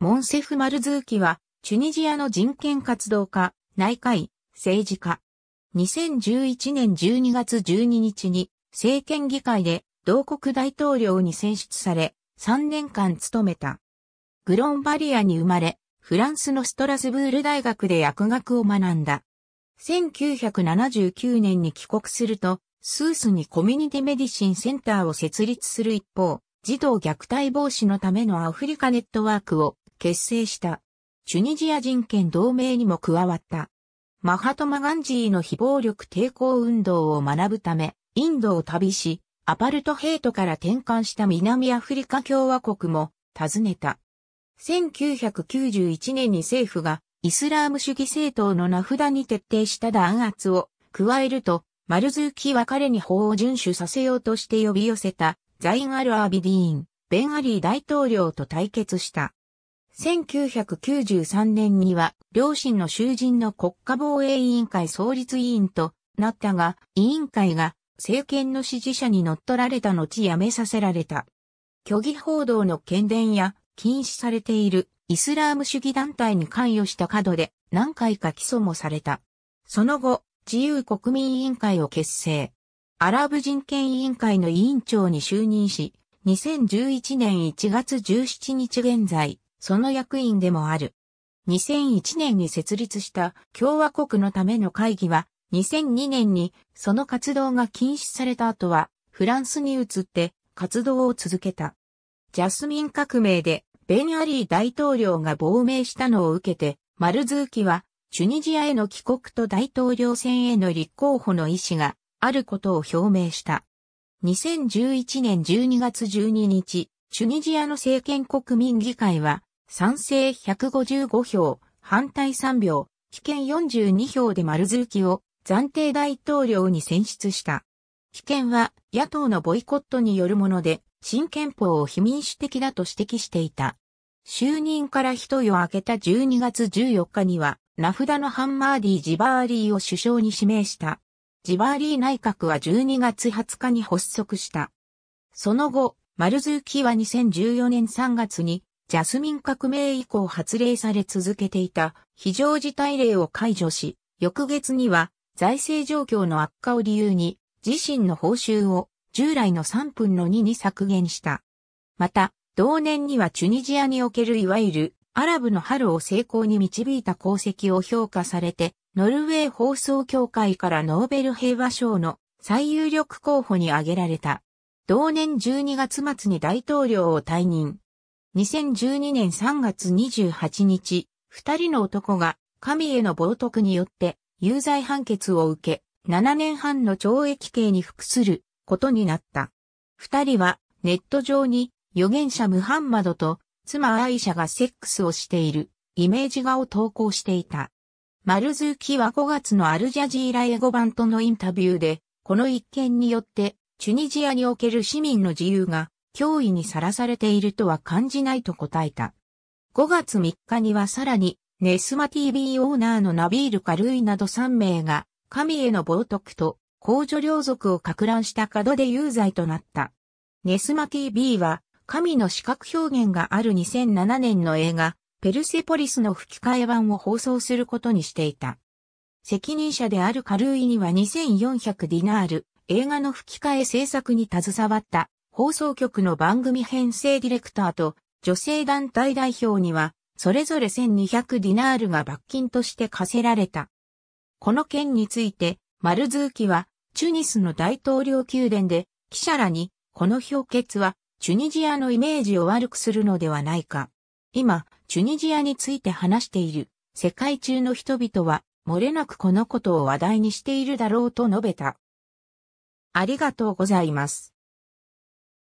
モンセフ・マルズーキは、チュニジアの人権活動家、内科医、政治家。2011年12月12日に、政権議会で、同国大統領に選出され、3年間務めた。グロンバリアに生まれ、フランスのストラスブール大学で薬学を学んだ。1979年に帰国すると、スースにコミュニティメディシンセンターを設立する一方、児童虐待防止のためのアフリカネットワークを結成した。チュニジア人権同盟にも加わった。マハトマガンジーの非暴力抵抗運動を学ぶため、インドを旅し、アパルトヘイトから転換した南アフリカ共和国も訪ねた。1991年に政府がイスラーム主義政党の名札に徹底した弾圧を加えると、マルズーキは彼に法を遵守させようとして呼び寄せたザイン・アル・アービディーン、ベン・アリー大統領と対決した。1993年には、両親の囚人の国家防衛委員会創立委員となったが、委員会が政権の支持者に乗っ取られた後辞めさせられた。虚偽報道の権伝や禁止されているイスラーム主義団体に関与した角で何回か起訴もされた。その後、自由国民委員会を結成。アラブ人権委員会の委員長に就任し、2011年1月17日現在、その役員でもある。2001年に設立した共和国のための会議は、2002年にその活動が禁止された後は、フランスに移って活動を続けた。ジャスミン革命でベン・アリー大統領が亡命したのを受けて、マルズーキはチュニジアへの帰国と大統領選への立候補の意思があることを表明した。2011年12月12日、チュニジアの政権国民議会は賛成155票、反対3票、棄権42票でマルズーキを暫定大統領に選出した。棄権は野党のボイコットによるもので、新憲法を非民主的だと指摘していた。就任から一夜明けた12月14日には、名札のハンマーディ・ジバーリーを首相に指名した。ジバーリー内閣は12月20日に発足した。その後、マルズーキは2014年3月にジャスミン革命以降発令され続けていた非常事態令を解除し、翌月には財政状況の悪化を理由に自身の報酬を従来の3分の2に削減した。また、同年にはチュニジアにおけるいわゆるアラブの春を成功に導いた功績を評価されて、ノルウェー放送協会からノーベル平和賞の最有力候補に挙げられた。同年12月末に大統領を退任。2012年3月28日、二人の男が神への冒涜によって有罪判決を受け、7年半の懲役刑に服することになった。二人はネット上に預言者ムハンマドと妻アイシャがセックスをしているイメージ画を投稿していた。マルズーキは5月のアルジャジーラ英語版とのインタビューで、この一件によってチュニジアにおける市民の自由が脅威にさらされているとは感じないと答えた。5月3日にはさらに、ネスマ TV オーナーのナビール・カルイなど3名が、神への冒涜と、公助領族を拡乱した角で有罪となった。ネスマ TV は、神の視覚表現がある2007年の映画、ペルセポリスの吹き替え版を放送することにしていた。責任者であるカルイには2400ディナール、映画の吹き替え制作に携わった放送局の番組編成ディレクターと女性団体代表には、それぞれ1200ディナールが罰金として課せられた。この件について、マルズーキは、チュニスの大統領宮殿で、記者らに、この評決は、チュニジアのイメージを悪くするのではないか。今、チュニジアについて話している、世界中の人々は、漏れなくこのことを話題にしているだろうと述べた。ありがとうございます。